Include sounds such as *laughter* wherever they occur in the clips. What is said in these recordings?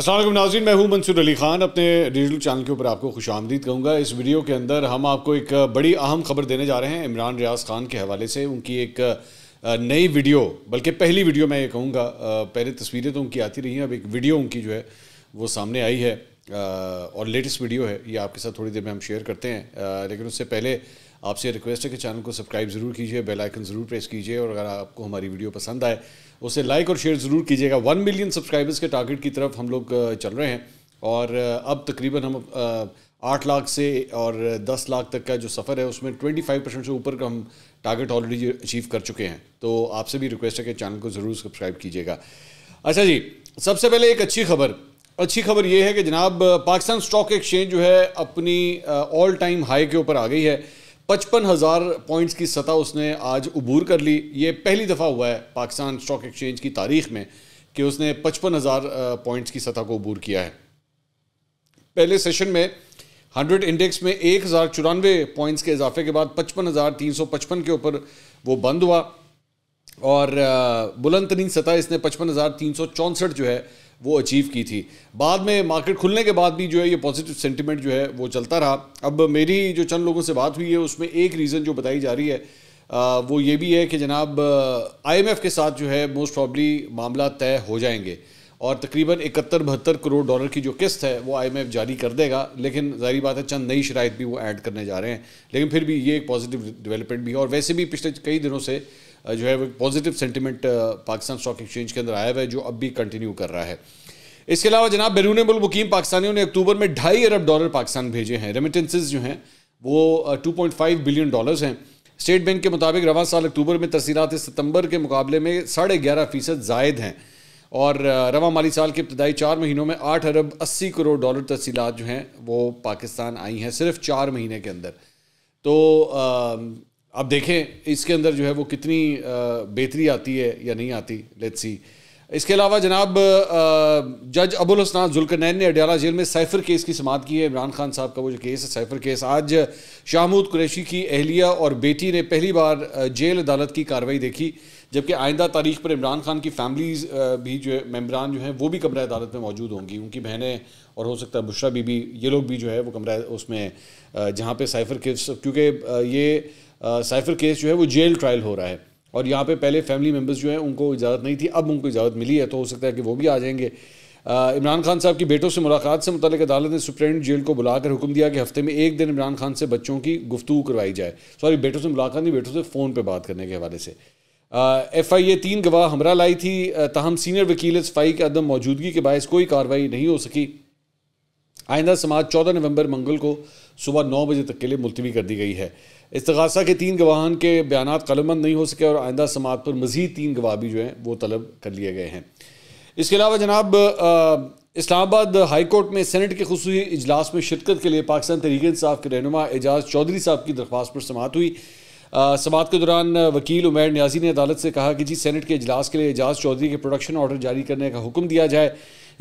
असलम नाजीन मैं हूँ मंसूर अली खान अपने डिजिटल चैनल के ऊपर आपको खुश आमदीद कहूँगा इस वीडियो के अंदर हम आपको एक बड़ी अहम खबर देने जा रहे हैं इमरान रियाज खान के हवाले से उनकी एक नई वीडियो बल्कि पहली वीडियो मैं ये कहूँगा पहले तस्वीरें तो उनकी आती रही हैं अब एक वीडियो उनकी जो है वो सामने आई है और लेटेस्ट वीडियो है ये आपके साथ थोड़ी देर में हम शेयर करते हैं लेकिन उससे पहले आपसे रिक्वेस्ट है कि चैनल को सब्सक्राइब ज़रूर कीजिए बेल आइकन ज़रूर प्रेस कीजिए और अगर आपको हमारी वीडियो पसंद आए उसे लाइक और शेयर ज़रूर कीजिएगा वन मिलियन सब्सक्राइबर्स के टारगेट की तरफ हम लोग चल रहे हैं और अब तकरीबन हम आठ लाख से और दस लाख तक का जो सफ़र है उसमें ट्वेंटी फाइव परसेंट से ऊपर का हम टारगेट ऑलरेडी अचीव कर चुके हैं तो आपसे भी रिक्वेस्ट है कि चैनल को ज़रूर सब्सक्राइब कीजिएगा अच्छा जी सबसे पहले एक अच्छी खबर अच्छी खबर ये है कि जनाब पाकिस्तान स्टॉक एक्सचेंज जो है अपनी ऑल टाइम हाई के ऊपर आ गई है पचपन हज़ार पॉइंट्स की सतह उसने आज अबूर कर ली ये पहली दफ़ा हुआ है पाकिस्तान स्टॉक एक्सचेंज की तारीख में कि उसने पचपन हज़ार पॉइंट्स की सतह को अबूर किया है पहले सेशन में हंड्रेड इंडेक्स में एक हज़ार चौरानवे पॉइंट्स के इजाफे के बाद पचपन हज़ार तीन सौ पचपन के ऊपर वो बंद हुआ और बुलंद तरीन सतह इसने पचपन हज़ार तीन सौ चौंसठ जो है वो अचीव की थी बाद में मार्केट खुलने के बाद भी जो है ये पॉजिटिव सेंटिमेंट जो है वो चलता रहा अब मेरी जो चंद लोगों से बात हुई है उसमें एक रीज़न जो बताई जा रही है आ, वो ये भी है कि जनाब आईएमएफ के साथ जो है मोस्ट प्रॉब्ली मामला तय हो जाएंगे और तकरीबन इकहत्तर बहत्तर करोड़ डॉलर की जो किस्त है वो आईएमएफ जारी कर देगा लेकिन जारी बात है चंद नई शराइ भी वो ऐड करने जा रहे हैं लेकिन फिर भी ये एक पॉजिटिव डेवलपमेंट भी है और वैसे भी पिछले कई दिनों से जो है वो positive sentiment Pakistan stock exchange के अंदर आया हुआ है जो अब भी कंटिन्यू कर रहा है इसके अलावा जनाब बैरून मुकीम पाकिस्तानियों ने अक्टूबर में ढाई अरब डॉलर पाकिस्तान भेजे हैं रेमिटेंसेज जो हैं वो टू बिलियन डॉलर्स हैं स्टेट बैंक के मुताबिक रवा साल अक्टूबर में तस्ीरत सितंबर के मुकाबले में साढ़े ग्यारह फ़ीसद जायद हैं और रवा माली साल के इब्तदाई चार महीनों में आठ अरब अस्सी करोड़ डॉलर तहसीलत जो हैं वो पाकिस्तान आई हैं सिर्फ चार महीने के अंदर तो अब देखें इसके अंदर जो है वो कितनी बेहतरी आती है या नहीं आती लेट सी इसके अलावा जनाब जज अबुल हसनान जुल्कनैन ने अडियाला जेल में साइफर केस की समात की है इमरान खान साहब का वो जो केस है साइफर केस आज शाहमूद कुरैशी की अहलिया और बेटी ने पहली बार जेल अदालत की कार्रवाई देखी जबकि आइंदा तारीख पर इमरान खान की फैमिलीज़ भी जो है मेम्बरान जो हैं वो भी कमरा अदालत में मौजूद होंगी उनकी बहनें और हो सकता है बुशरा बीबी ये लोग भी जो है वो कमरा उसमें जहाँ पर साइफर केस क्योंकि ये साइफर केस जो है वो जेल ट्रायल हो रहा है और यहाँ पे पहले फैमिली मेम्बर्स जो हैं उनको इजाज़त नहीं थी अब उनको इजाज़त मिली है तो हो सकता है कि वो भी आ जाएंगे इमरान खान साहब की बेटों से मुलाकात से मुतल अदालत ने सुप्रेंट जेल को बुलाकर हुक्म दिया कि हफ्ते में एक दिन इमरान खान से बच्चों की गुफ्तु करवाई जाए सॉरी बेटों से मुलाकात नहीं बेटों से फ़ोन पर बात करने के हवाले से एफ़ आई ए तीन गवाह हमरा लाई थी तहम सीनियर वकील इस फाई के अदम मौजूदगी के बायस कोई कार्रवाई नहीं हो सकी आइंदा समाज चौदह नवंबर मंगल को सुबह नौ बजे तक के लिए मुलतवी कर दी गई है इसतगासा के तीन गवाहान के बयान कलमंद नहीं हो सके और आइंदा समाज पर मज़ीद तीन गवाह भी जो हैं वो तलब कर लिए गए हैं इसके अलावा जनाब इस्लामाबाद हाईकोर्ट में सेनेट के खसूस इजलास में शिरकत के लिए पाकिस्तान तहरीक इंसाफ के रहनुमा एजाज चौधरी साहब की दरख्वास्त पर समात हुई समात के दौरान वकील उमैर न्याजी ने अदालत से कहा कि जी सेनेट के अजलास के लिए एजाज चौधरी के प्रोडक्शन ऑर्डर जारी करने का हुक्म दिया जाए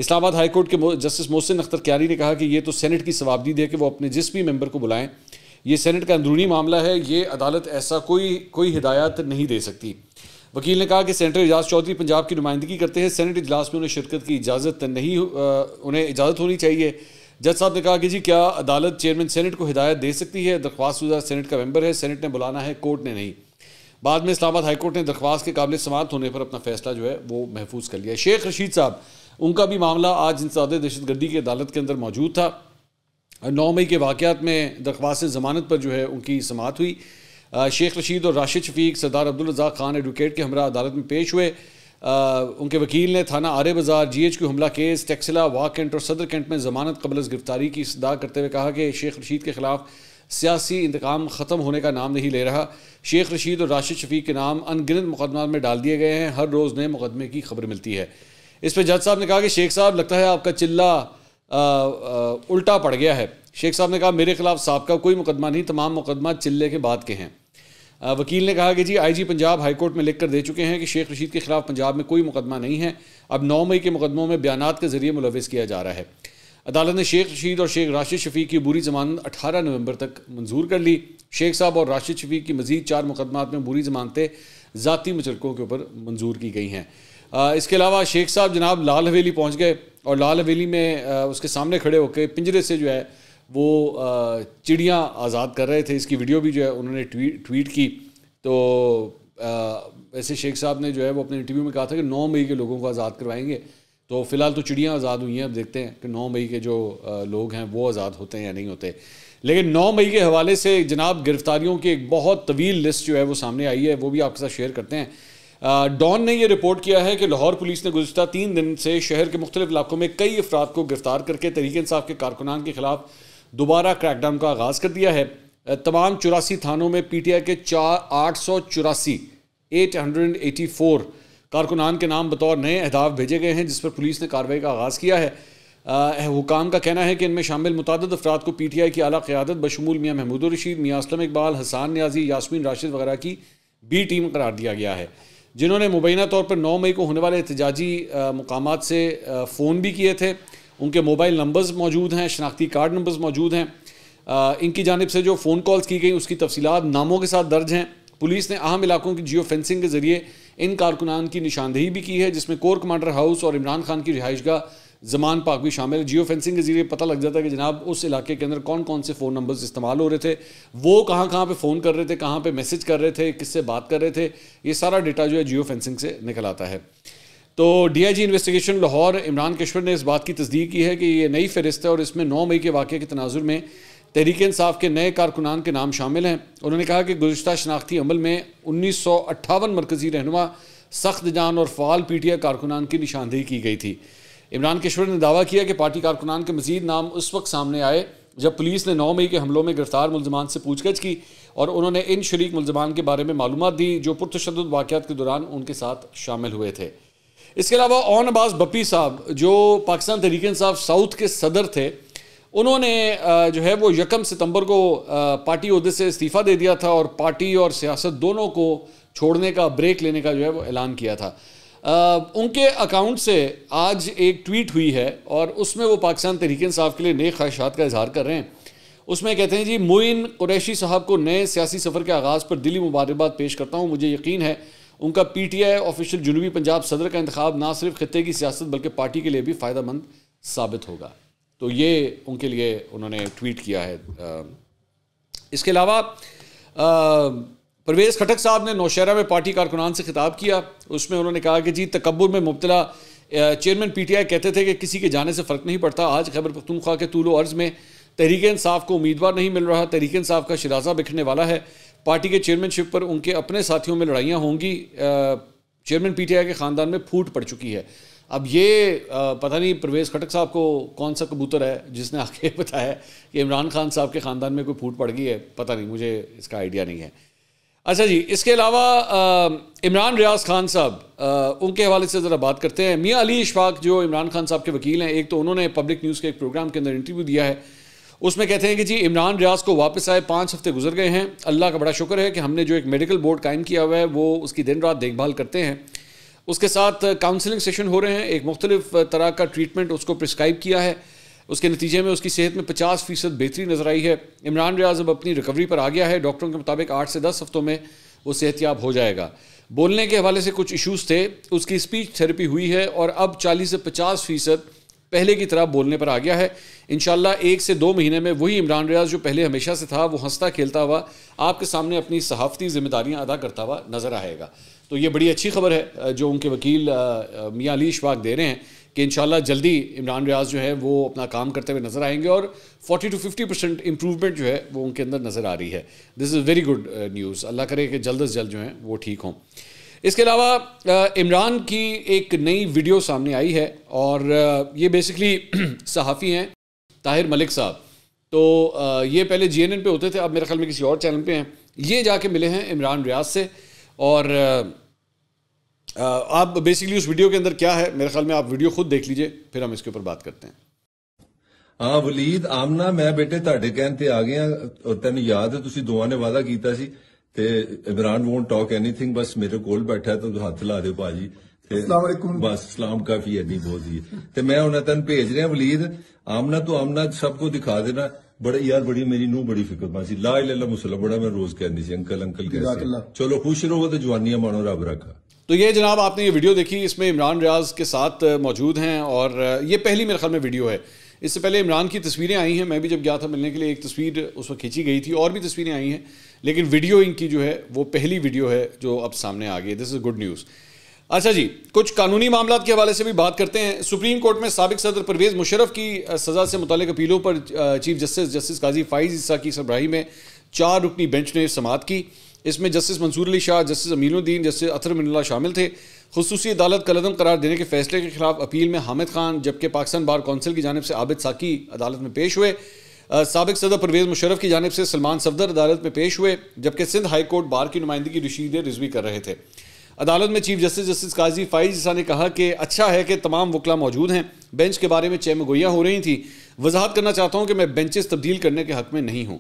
इस्लामाबाद हाईकोर्ट के जस्टिस मोहसिन अख्तर क्यारी ने कहा कि ये तो सेनेट की सवाबदी है कि वो अपने जिस भी मेम्बर को बुलाएं ये सेनेट का अंदरूनी मामला है ये अदालत ऐसा कोई कोई हिदायत नहीं दे सकती वकील ने कहा कि सेनेटर एजाज चौधरी पंजाब की नुमाइंदगी करते हैं सेनेट इजलास में उन्हें शिरकत की इजाज़त नहीं उन्हें इजाज़त होनी चाहिए जज साहब ने कहा कि जी क्या अदालत चेयरमैन सेनेट को हिदायत दे सकती है दरख्वास्त सेनेट का मेंबर है सेनेट ने बुलाना है कोर्ट ने नहीं बाद में इस्लामाबाद हाईकोर्ट ने दरख्वास्त के काबिल समात होने पर अपना फैसला जो है वो महफूज कर लिया शेख रशीद साहब उनका भी मामला आज इंसाद गर्दी की अदालत के अंदर मौजूद था नौ मई के वाक़ात में दरख्वास ज़मानत पर जो है उनकी समात हुई शेख रशीद और राशिद शफीक सरदार अब्दुलरजा खान एडवोकेट के हमरा अदालत में पेश हुए आ, उनके वकील ने थाना RA Bazaar G H Q हमला केस टैक्सिला वाक कैंट और सदर कैंट में जमानत कबल गिरफ्तारी की सदा करते हुए कहा कि शेख रशीद के ख़िलाफ़ सियासी इंतकाम ख़त्म होने का नाम नहीं ले रहा शेख रशीद और राशिद शफीक के नाम अनगिनत मुकदमा में डाल दिए गए हैं हर रोज़ नए मुकदमे की खबर मिलती है इस पर जज साहब ने कहा कि शेख साहब लगता है आपका चिल्ला आ, आ, उल्टा पड़ गया है शेख साहब ने कहा मेरे खिलाफ सबका कोई मुकदमा नहीं तमाम मुकदमा चिल्ले के बाद के हैं आ, वकील ने कहा कि जी आईजी पंजाब हाईकोर्ट में लिख कर दे चुके हैं कि शेख रशीद के खिलाफ पंजाब में कोई मुकदमा नहीं है अब नौ मई के मुकदमों में बयान के जरिए मुलविस किया जा रहा है अदालत ने शेख रशीद और शेख राशिद शफीक की बुरी जमानत अठारह नवंबर तक मंजूर कर ली शेख साहब और राशिद शफीक की मजीद चार मुकदमा में बुरी जमानतें ज़ाती मुचरकों के ऊपर मंजूर की गई हैं इसके अलावा शेख साहब जनाब लाल हवेली पहुँच गए और लाल हवेली में उसके सामने खड़े होकर पिंजरे से जो है वो चिड़ियाँ आज़ाद कर रहे थे इसकी वीडियो भी जो है उन्होंने ट्वीट ट्वीट की तो वैसे शेख साहब ने जो है वो अपने इंटरव्यू में कहा था कि नौ मई के लोगों को आज़ाद करवाएंगे तो फ़िलहाल तो चिड़ियाँ आज़ाद हुई हैं अब देखते हैं कि नौ मई के जो लोग हैं वो आज़ाद होते हैं या नहीं होते लेकिन नौ मई के हवाले से जनाब गिरफ्तारियों की एक बहुत तवील लिस्ट जो है वो सामने आई है वो भी आपके साथ शेयर करते हैं डॉन ने यह रिपोर्ट किया है कि लाहौर पुलिस ने गुजशत तीन दिन से शहर के मुख्तलिफ इलाकों में कई अफराद को गिरफ्तार करके तहरीक इंसाफ के कारकुनान के खिलाफ दोबारा क्रैकडाउन का आगाज़ कर दिया है तमाम चौरासी थानों में पी टी आई के चार आठ सौ चौरासी एट हंड्रेड एटी फोर कारकुनान के नाम बतौर नए अहदाफ भेजे गए हैं जिस पर पुलिस ने कार्रवाई का आगाज़ किया है हुकाम का कहना है कि इनमें शामिल मुतद अफराद को पी टी आई की अली क़्यादत बशमूल मियाँ महमूद रशीद मियाँ असलम इकबाल हसान न्याजी यासमिन राशिद वगैरह की बी टीम करार दिया गया है जिन्होंने मुबैना तौर पर नौ मई को होने वाले एहतजाजी मकाम से फ़ोन भी किए थे उनके मोबाइल नंबर्स मौजूद हैं शनाख्ती कार्ड नंबर्स मौजूद हैं इनकी जानब से जो फ़ोन कॉल्स की गई उसकी तफसीत नामों के साथ दर्ज हैं पुलिस ने अहम इलाकों की जियो फेंसिंग के ज़रिए इन कारकुनान की निशानदेही भी की है जिसमें कोर कमांडर हाउस और इमरान खान की रिहाइश जमान पाक भी शामिल है जियो फेंसिंग के जरिए पता लग जाता है कि जनाब उस इलाके के अंदर कौन कौन से फ़ोन नंबर्स इस्तेमाल हो रहे थे वो कहाँ कहाँ पे फ़ोन कर रहे थे कहाँ पे मैसेज कर रहे थे किससे बात कर रहे थे ये सारा डेटा जो है जियो फेंसिंग से निकल आता है तो डीआईजी इन्वेस्टिगेशन लाहौर इमरान किश्वर ने इस बात की तस्दीक की है कि ये नई फहरिस्त है और इसमें नौ मई के वाक़े के तनाजुर में तहरीक इंसाफ के नए कारकुनान के नाम शामिल हैं उन्होंने कहा कि गुज्त शनाख्ती अमल में उन्नीस सौ अट्ठावन मरकज़ी रहनुमा सख्त जान और फ़ाल पी टी आई कारकुनान की निशानदेही की गई थी इमरान किशोर ने दावा किया कि पार्टी कारकुनान के मजीद नाम उस वक्त सामने आए जब पुलिस ने नौ मई के हमलों में गिरफ्तार मुलजमान से पूछगछ की और उन्होंने इन शरीक मुलजमान के बारे में मालूम दी जो पुरतशद वाक़ात के दौरान उनके साथ शामिल हुए थे इसके अलावा ओन अब्बास बप्पी साहब जो पाकिस्तान तहरीक साहब साउथ के सदर थे उन्होंने जो है वो यकम सितंबर को पार्टी अहदे से इस्तीफ़ा दे दिया था और पार्टी और सियासत दोनों को छोड़ने का ब्रेक लेने का जो है वो ऐलान किया था उनके अकाउंट से आज एक ट्वीट हुई है और उसमें वो पाकिस्तान तहरीक साहब के लिए नए ख्वाहिशात का इजहार कर रहे हैं उसमें कहते हैं जी मोइन कुरैशी साहब को नए सियासी सफ़र के आगाज़ पर दिली मुबारकबाद पेश करता हूँ मुझे यकीन है उनका पी टी आई ऑफिशियल जुनूबी पंजाब सदर का इंतबाब ना सिर्फ खत्े की सियासत बल्कि पार्टी के लिए भी फ़ायदा मंद साबित होगा तो ये उनके लिए उन्होंने ट्वीट किया है इसके अलावा परवेज़ खटक साहब ने नौशहरा में पार्टी कारकुनान से खिताब किया उसमें उन्होंने कहा कि जी तकबर में मुबतला चेयरमैन पी टी आई कहते थे कि किसी के जाने से फ़र्क नहीं पड़ता आज खैबर पख्तूनख्वा के तूलो अर्ज़ में तहरीक इसाफ़ को उम्मीदवार नहीं मिल रहा तहरीक इसाफ का शराजा बिखरने वाला है पार्टी के चेयरमैनशिप पर उनके अपने साथियों में लड़ाइयाँ होंगी चेयरमैन पी टी आई के ख़ानदान में फूट पड़ चुकी है अब ये पता नहीं परवेज़ खटक साहब को कौन सा कबूतर है जिसने आके *laughs* बताया कि इमरान खान साहब के ख़ानदान में कोई फूट पड़ गई है पता नहीं मुझे इसका आइडिया नहीं है अच्छा जी इसके अलावा इमरान रियाज खान साहब उनके हवाले से ज़रा बात करते हैं मियाँ अली इशफाक जो इमरान खान साहब के वकील हैं एक तो उन्होंने पब्लिक न्यूज़ के एक प्रोग्राम के अंदर इंटरव्यू दिया है उसमें कहते हैं कि जी इमरान रियाज को वापस आए पाँच हफ्ते गुजर गए हैं अल्लाह का बड़ा शुक्र है कि हमने जो एक मेडिकल बोर्ड कायम किया हुआ है वो उसकी दिन रात देखभाल करते हैं उसके साथ काउंसलिंग सेशन हो रहे हैं एक मुख्तलिफ तरह का ट्रीटमेंट उसको प्रिस्क्राइब किया है उसके नतीजे में उसकी सेहत में पचास फीसद बेहतरी नजर आई है इमरान रियाज अब अपनी रिकवरी पर आ गया है डॉक्टरों के मुताबिक आठ से दस हफ्तों में वो सेहतियाब हो जाएगा बोलने के हवाले से कुछ इशूज़ थे उसकी स्पीच थेरेपी हुई है और अब चालीस से पचास फीसद पहले की तरह बोलने पर आ गया है इन एक से दो महीने में वही इमरान रियाज जो पहले हमेशा से था वो हंसता खेलता हुआ आपके सामने अपनी सहाफ़ती जिम्मेदारियाँ अदा करता हुआ नज़र आएगा तो ये बड़ी अच्छी खबर है जो उनके वकील मियाँ अली इशवाक दे रहे हैं कि इन जल्दी इमरान रियाज जो है वो अपना काम करते हुए नज़र आएंगे और 40 टू 50 परसेंट इम्प्रूवमेंट जो है वो उनके अंदर नज़र आ रही है this is very good news अल्लाह करे कि जल्द अज जल्द जो हैं वो ठीक हों इसके अलावा uh, इमरान की एक नई वीडियो सामने आई है और uh, ये बेसिकली *clears throat* सहाफ़ी हैं ताहिर मलिक साहब तो uh, ये पहले जी एन पे होते थे अब मेरे ख्याल में किसी और चैनल पर हैं ये जाके मिले हैं इमरान रियाज से और आप बेसिकली उस वीडियो के अंदर क्या है मेरे ख्याल में आप वीडियो खुद देख लीजिए फिर हम इसके ऊपर बात करते हैं हाँ वलीद आमना मैं बेटे ते कहते आ गए तेन याद है तुम दोवे ने वादा किया इमरान वोट टॉक एनीथिंग बस मेरे को बैठा तो हाथ ला दो भाजी बस सलाम काफी एनी बोल जी ते मैं उन्हें तेन भेज रहा वलीद आमना तो आमना सब सबको दिखा देना बड़े यार बड़ी मेरी नूह बड़ी फिक्र ला ला मुसलम बड़ा मैं रोज कहनी अंकल अंकल कह चलो खुश रहो तो जवानियां माणो रब रखा तो ये जनाब आपने ये वीडियो देखी इसमें इमरान रियाज के साथ मौजूद हैं और ये पहली मेरे ख्याल में वीडियो है इससे पहले इमरान की तस्वीरें आई हैं मैं भी जब गया था मिलने के लिए एक तस्वीर उस वक्त खींची गई थी और भी तस्वीरें आई हैं लेकिन वीडियो इनकी जो है वो पहली वीडियो है जो अब सामने आ गई दिस इज़ गुड न्यूज़ अच्छा जी कुछ कानूनी मामला के हवाले से भी बात करते हैं सुप्रीम कोर्ट में सबक सदर परवेज़ मुशरफ की सज़ा से मुतल अपीलों पर chief justice justice Qazi Faez Isa की सरबराही में चार रुकनी बेंच ने समात की इसमें justice Mansoor Ali Shah justice Aminuddin justice Athar Minallah शामिल थे खसूसी अदालत कलदम करार देने के फैसले के खिलाफ अपील में हामिद खान जबकि पाकिस्तान बार कौंसिल की जानब से आबिद साकी अदालत में पेश हुए सबक सदर परवेज़ मुशरफ की जानब से सलमान सफदर अदालत में पेश हुए जबकि सिंध हाई कोर्ट बार की नुमाइंदगी रशीद रिजवी कर रहे थे अदालत में chief justice justice Qazi Faez ने कहा कि अच्छा है कि तमाम वकला मौजूद हैं बेंच के बारे में चैमगोया हो रही थी वजाहत करना चाहता हूँ कि मैं बेंचेस तब्दील करने के हक में नहीं हूँ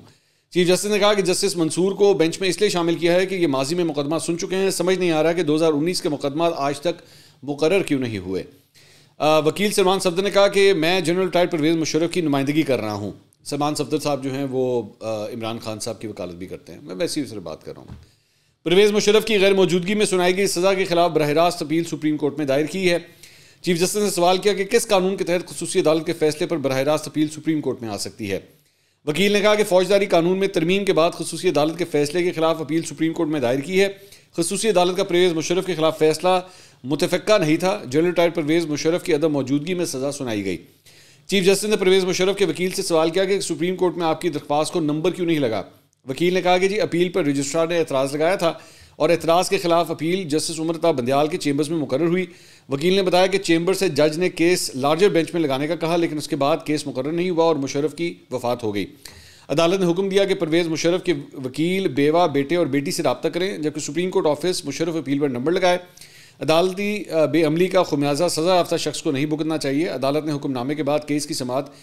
चीफ जस्टिस ने कहा कि जस्टिस मंसूर को बेंच में इसलिए शामिल किया है कि ये माजी में मुकदमा सुन चुके हैं समझ नहीं आ रहा कि 2019 के मुकदमा आज तक मुकर क्यों नहीं हुए आ, वकील सलमान सफदर ने कहा कि मैं जनरल टाइट परवेज मुशरफ की नुमाइंदगी कर रहा हूँ सलमान सफदर साहब जो हैं वो इमरान खान साहब की वकालत भी करते हैं मैं ही उससे बात कर रहा हूँ परवेज़ मुशरफ की गैर मौजूदगी में सुनाई गई सज़ा के खिलाफ बरह रास्त अपील सुप्रीम कोर्ट में दायर की है चीफ जस्टिस ने सवाल किया कि किस कानून के तहत खसूसी अदालत के फैसले पर बरह रास्त अपील सुप्रीम कोर्ट में आ सकती है वकील ने कहा कि फौजदारी कानून में तरमीम के बाद खसूस अदालत के फैसले के खिलाफ अपील सुप्रीम कोर्ट में दायर की है खसूस अदालत का परवेज़ मुशरफ के खिलाफ फैसला मुतफ़ा नहीं था जनरल टायर परवेज़ मुशरफ की अदम मौजूदगी में सज़ा सुनाई गई चीफ जस्टिस ने परवेज़ मुशरफ के वकील से सवाल किया कि सुप्रीम कोर्ट में आपकी दरख्वास्त को नंबर क्यों नहीं लगा वकील ने कहा कि जी अपील पर रजिस्ट्रार ने एतराज़ लगाया था और एतराज़ के खिलाफ अपील जस्टिस उमर ताब बंदयाल के चेंबर्स में मुकर हुई वकील ने बताया कि चेंबर से जज ने केस लार्जर बेंच में लगाने का कहा लेकिन उसके बाद केस मुकर नहीं हुआ और मुशरफ की वफात हो गई अदालत ने हुक्म दिया कि परवेज़ मुशरफ के वकील बेवा बेटे और बेटी से रबता करें जबकि supreme court office Musharraf appeal पर नंबर लगाए अदालती बेअमली का खुमियाजा सज़ा याफ्ता शख्स को नहीं भुगतना चाहिए अदालत ने हुक्मनामे के बाद केस की समात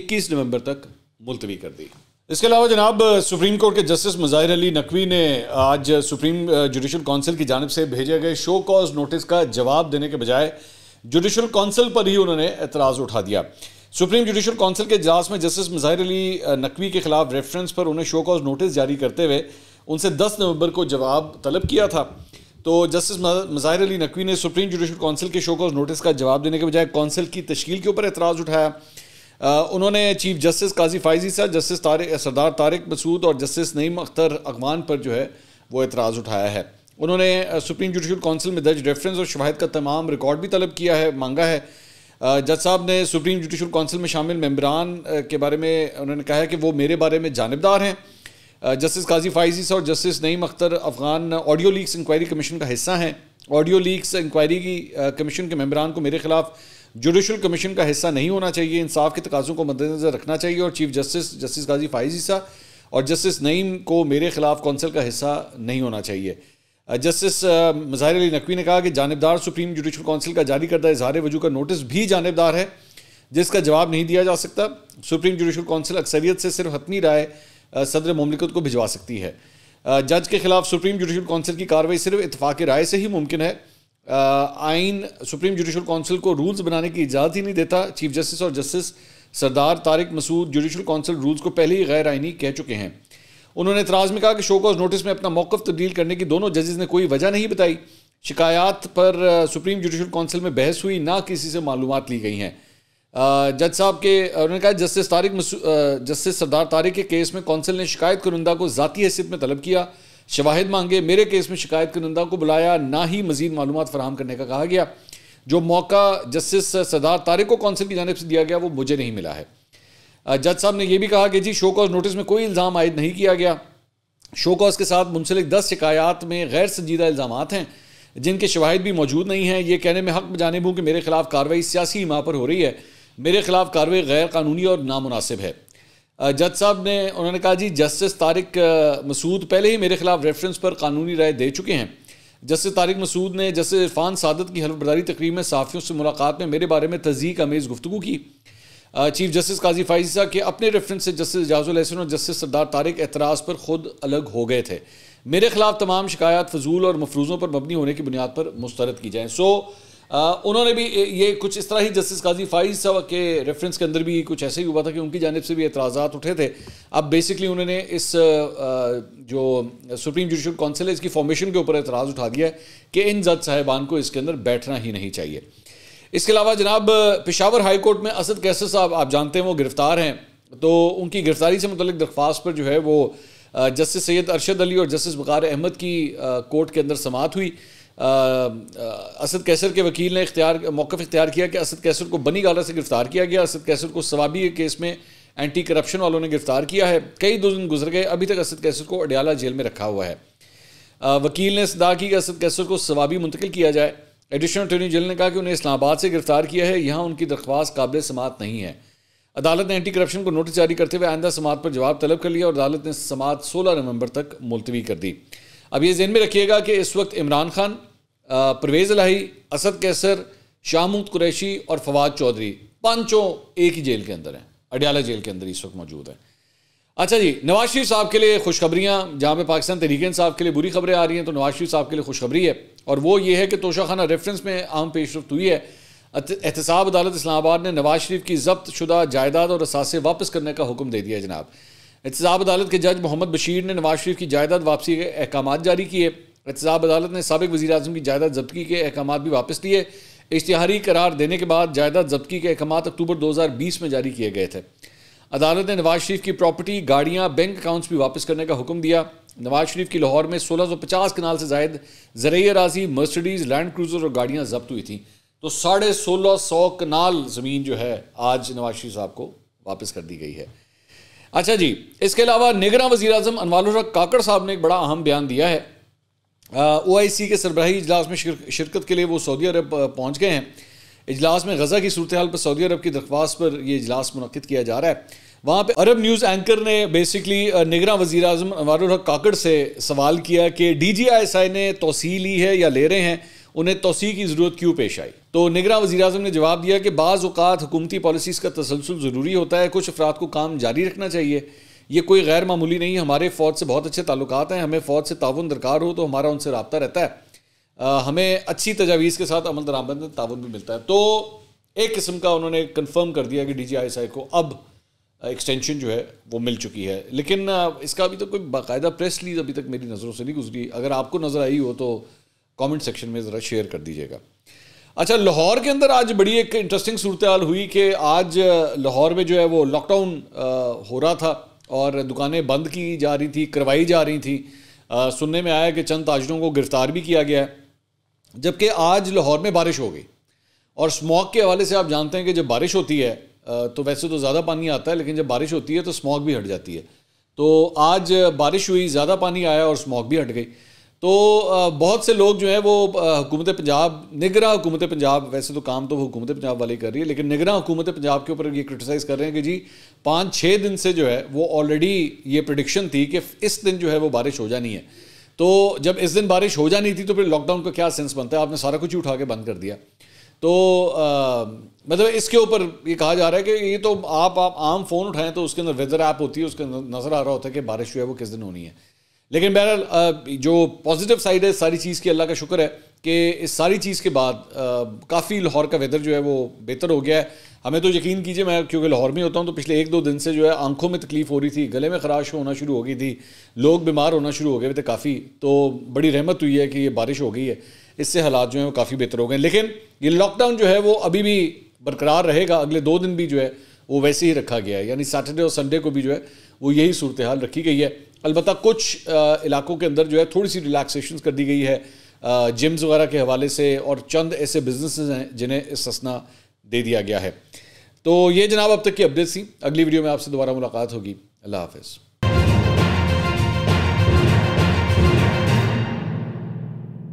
इक्कीस नवंबर तक मुलतवी कर दी इसके अलावा जनाब सुप्रीम कोर्ट के जस्टिस मुजाहिर अली नकवी ने आज सुप्रीम जुडिशल काउंसिल की जानब से भेजे गए शो कॉज नोटिस का जवाब देने के बजाय जुडिशल काउंसिल पर ही उन्होंने एतराज़ उठा दिया सुप्रीम जुडिशल काउंसिल के इजलास में जस्टिस मुजाहिर अली नकवी के खिलाफ रेफरेंस पर उन्हें शो कॉज नोटिस जारी करते हुए उनसे दस नवंबर को जवाब तलब किया था तो जस्टिस मुजाहिर अली नकवी ने सुप्रीम जुडिशल काउंसिल के शो कॉज नोटिस का जवाब देने के बजाय काउंसिल की तश्ील के ऊपर एतराज़ उठाया उन्होंने चीफ जस्टिस काजी फाइजी साहब जस्टिस तारिक सरदार तारिक मसूद और जस्टिस नईम अख्तर अगवान पर जो है वो एतराज़ उठाया है उन्होंने सुप्रीम जुडिशल काउंसिल में दर्ज रेफरेंस और शवाहद का तमाम रिकॉर्ड भी तलब किया है मांगा है जज साहब ने सुप्रीम जुडिशल काउंसिल में शामिल मम्बरान के बारे में उन्होंने कहा है कि वो मेरे बारे में जानबदार हैं जस्टिस काजी फाइजी और justice Naeem Akhtar Afghan audio leaks inquiry commission का हिस्सा हैं ऑडियो लीक्स इंक्वायरी की कमीशन के मम्बरान को मेरे खिलाफ़ जुडिशल कमीशन का हिस्सा नहीं होना चाहिए इंसाफ के तकाजों को मद्देनजर रखना चाहिए और chief justice justice Qazi Faez सा और जस्टिस नईम को मेरे खिलाफ कौंसिल का हिस्सा नहीं होना चाहिए जस्टिस मज़ाहिर अली नकवी ने कहा कि जानबदार सुप्रीम जुडिशल कौंसिल का जारी करदा इजहार वजू का नोटिस भी जानबदार है जिसका जवाब नहीं दिया जा सकता सुप्रीम जुडिशल कौंसिल अक्सरियत से सिर्फ हतनी राय सदर ममलिकत को भिजवा सकती है जज के खिलाफ सुप्रीम जुडिशल कौंसिल की कार्रवाई सिर्फ इतफाक़ राय से ही मुमकिन है आइन सुप्रीम जुडिशल काउंसिल को रूल्स बनाने की इजाज़त ही नहीं देता चीफ जस्टिस और justice Sardar Tariq Masood judicial council rules को पहले ही गैर आइनी कह चुके हैं उन्होंने इतराज़ में कहा कि शोकॉज नोटिस में अपना मौक़ तब्दील तो करने की दोनों जजेज़ ने कोई वजह नहीं बताई शिकायत पर सुप्रीम जुडिशल काउंसिल में बहस हुई ना किसी से मालूम ली गई हैं जज साहब के उन्होंने कहा जस्टिस तारिक जस्टिस सरदार तारिक के केस में काउंसिल ने शिकायत कुरुंदा को ज़ाती हैसियत में तलब किया शवाहिद मांगे मेरे केस में शिकायत कुनंदा को बुलाया ना ही मजीद मालूम फराहम करने का कहा गया जो मौका जस्टिस सदार तारिक को कौंसिल की जानब से दिया गया वो मुझे नहीं मिला है जज साहब ने यह भी कहा कि जी शो कॉज नोटिस में कोई इल्ज़ाम आयद नहीं किया गया शो कॉज के साथ मुंसलिक दस शिकायात में गैर संजीदा इल्ज़ाम हैं जिनके शवाहद भी मौजूद नहीं हैं ये कहने में हक जानब हूँ कि मेरे खिलाफ कार्रवाई सियासी इमा पर हो रही है मेरे खिलाफ कार्रवाई गैर कानूनी और नामनासिब है जज साहब ने उन्होंने कहा जी जस्टिस तारिक मसूद पहले ही मेरे खिलाफ रेफरेंस पर कानूनी राय दे चुके हैं जस्टिस तारिक मसूद ने जस्टिस इरफान सादत की हलफबरदारी तकरीब में साफियों से मुलाकात में मेरे बारे में तजीक अमेज़ गुफ्तु की चीफ जस्टिस काजी फाइजी साहब के अपने रेफरेंस से जस्टिस जाजुल और जस्टिस सरदार तारिक एतराज़ पर खुद अलग हो गए थे मेरे खिलाफ तमाम शिकायत फजूल और मफरूज़ों पर मबनी होने की बुनियाद पर मुस्तरद की जाएँ सो so, उन्होंने भी ये कुछ इस तरह ही जस्टिस काजी फाइज साहब के रेफरेंस के अंदर भी कुछ ऐसे ही हुआ था कि उनकी जानब से भी एतराज़ा उठे थे अब बेसिकली उन्होंने इस जो सुप्रीम जुडिशल काउंसिल है इसकी फॉर्मेशन के ऊपर एतराज़ उठा दिया है कि इन जज साहिबान को इसके अंदर बैठना ही नहीं चाहिए इसके अलावा जनाब पिशावर हाई कोर्ट में असद कैसर साहब आप जानते हैं वो गिरफ़्तार हैं तो उनकी गिरफ़्तारी से मतलब दरख्वास्त पर जो है वो जस्टिस सैयद अरशद अली और जस्टिस बकार अहमद की कोर्ट के अंदर समात हुई असद कैसर के वकील ने इख्तियार मौक़ इख्तियार किया कि असद कैसर को बनी गाला से गिरफ़्तार किया गया असद कैसर को सवाबी केस में एंटी करप्शन वालों ने गिरफ़्तार किया है कई दो दिन गुजर गए अभी तक असद कैसर को अडयाला जेल में रखा हुआ है आ, वकील ने सदा की कि असद कैसर को सवाबी मुंतकिल किया जाए एडिशनल अटॉर्नी जनरल ने कहा कि उन्हें इस्लामाबाद से गिरफ़्तार किया है यहाँ उनकी दरख्वास्त काबिल समात नहीं है अदालत ने एंटी करप्शन को नोटिस जारी करते हुए आइंदा समात पर जवाब तलब कर लिया और अदालत ने समात सोलह नवंबर तक मुलतवी कर दी अब ये जहन में रखिएगा कि इस वक्त इमरान खान परवेज़ लाही असद कैसर शाहमूद कुरैशी और फवाद चौधरी पांचों एक ही जेल के अंदर हैं अडियाला जेल के अंदर इस वक्त मौजूद हैं अच्छा जी नवाज शरीफ साहब के लिए खुशखबरियाँ जहाँ पे पाकिस्तान तहरीक साहब के लिए बुरी खबरें आ रही हैं तो नवाज शरीफ साहब के लिए खुशखबरी है और वो ये है कि तोशा खाना रेफरेंस में आम पेशरफ हुई है एहतसाब अदालत इस्लामाबाद ने नवाज शरीफ की जब्त शुदा जायदाद और असासे वापस करने का हुक्म दे दिया जनाब एहतजाब अदालत के जज मोहम्मद बशीर ने नवाज शरीफ की जायदाद वापसी के अहकाम जारी किए एहतजाब अदालत ने सबक वजी अजम की जायदाद जब्तगी के अहकाम भी वापस लिए इश्तहारी करार देने के बाद जायदाद जब्तगी के अहकाम अक्टूबर दो हज़ार बीस में जारी किए गए थे अदालत ने नवाज शरीफ की प्रॉपर्टी गाड़ियाँ बैंक अकाउंट्स भी वापस करने का हुक्म दिया नवाज शरीफ की लाहौर में सोलह सौ पचास कनाल से जायद जरिए राजी मर्सडीज़ लैंड क्रूज़र और गाड़ियाँ जब्त हुई थी तो साढ़े सोलह सौ कनाल ज़मीन जो है आज नवाज शरीफ साहब को वापस कर दी गई है अच्छा जी इसके अलावा निगरान वजी अजम अनवाल काकड़ साहब ने एक बड़ा अहम बयान दिया है ओ आई सी के सरबराही इजलास में शिरकत के लिए वो सऊदी अरब पहुँच गए हैं इजलास में गजा की सूरत हाल पर सऊदी अरब की दरख्वास पर यह इजलास मनद किया जा रहा है वहाँ पर अरब न्यूज़ एंकर ने बेसिकली निगरान वजी अजम अनवर काकड़ से सवाल किया कि D G I S I ने तोसी ली है या ले रहे हैं उन्हें तोसी की ज़रूरत क्यों पेश आई तो निगरा वजी अजम ने जवाब दिया कि बाज़ अवत हुकूमती पॉलिसीज़ का तसलसल ज़रूरी होता है कुछ अफराद को काम जारी रखना चाहिए यह कोई गैर मामूली नहीं हमारे फ़ौज से बहुत अच्छे ताल्लुक हैं हमें फ़ौज से ताउन दरकार हो तो हमारा उनसे रबता रहता है आ, हमें अच्छी तजावीज़ के साथ अमल दरामद ताउन भी मिलता है तो एक किस्म का उन्होंने कन्फर्म कर दिया कि D G I S I को अब एक्सटेंशन जो है वो मिल चुकी है लेकिन इसका अभी तो कोई बाकायदा प्रेस लीज अभी तक मेरी नज़रों से नहीं गुजरी अगर आपको नज़र आई हो तो कमेंट सेक्शन में ज़रा शेयर कर दीजिएगा अच्छा लाहौर के अंदर आज बड़ी एक इंटरेस्टिंग सूरत हाल हुई कि आज लाहौर में जो है वो लॉकडाउन हो रहा था और दुकानें बंद की जा रही थी करवाई जा रही थी आ, सुनने में आया कि चंद ताजरों को गिरफ्तार भी किया गया है जबकि आज लाहौर में बारिश हो गई और स्मॉग के हवाले से आप जानते हैं कि जब बारिश होती है तो वैसे तो ज़्यादा पानी आता है लेकिन जब बारिश होती है तो स्मॉग भी हट जाती है तो आज बारिश हुई ज़्यादा पानी आया और स्मॉग भी हट गई तो बहुत से लोग जो है वो हुकूमत पंजाब निगरा हुकूमत पंजाब वैसे तो काम तो वो हुकूमत पंजाब वाली कर रही है लेकिन निगरा हुकूमत पंजाब के ऊपर ये क्रिटिसाइज़ कर रहे हैं कि जी पाँच छः दिन से जो है वो ऑलरेडी ये प्रडिक्शन थी कि इस दिन जो है वो बारिश हो जानी है तो जब इस दिन बारिश हो जानी थी तो फिर लॉकडाउन का क्या सेंस बनता है आपने सारा कुछ ही उठा के बंद कर दिया तो आ, मतलब इसके ऊपर ये कहा जा रहा है कि ये तो आप आप आम फ़ोन उठाएं तो उसके अंदर वेदर ऐप होती है उसके अंदर नज़र आ रहा होता है कि बारिश जो है वो किस दिन होनी है लेकिन बहरहाल जो पॉजिटिव साइड है सारी चीज़ की अल्लाह का शुक्र है कि इस सारी चीज़ के बाद काफ़ी लाहौर का वेदर जो है वो बेहतर हो गया है हमें तो यकीन कीजिए मैं क्योंकि लाहौर में होता हूँ तो पिछले एक दो दिन से जो है आंखों में तकलीफ़ हो रही थी गले में खराश होना शुरू हो गई थी लोग बीमार होना शुरू हो गए थे काफ़ी तो बड़ी रहमत हुई है कि ये बारिश हो गई है इससे हालात जो हैं वो काफ़ी बेहतर हो गए लेकिन ये लॉकडाउन जो है वो अभी भी बरकरार रहेगा अगले दो दिन भी जो है वो वैसे ही रखा गया है यानी सैटरडे और संडे को भी जो है वो यही सूरत हाल रखी गई है अलबत् कुछ इलाकों के अंदर जो है थोड़ी सी रिलैक्सेशन कर दी गई है जिम्स वगैरह के हवाले से और चंद ऐसे बिजनेस हैं जिन्हें ससना दे दिया गया है तो ये जनाब अब तक की अपडेट थी अगली वीडियो में आपसे दोबारा मुलाकात होगी अल्लाह हाफिज़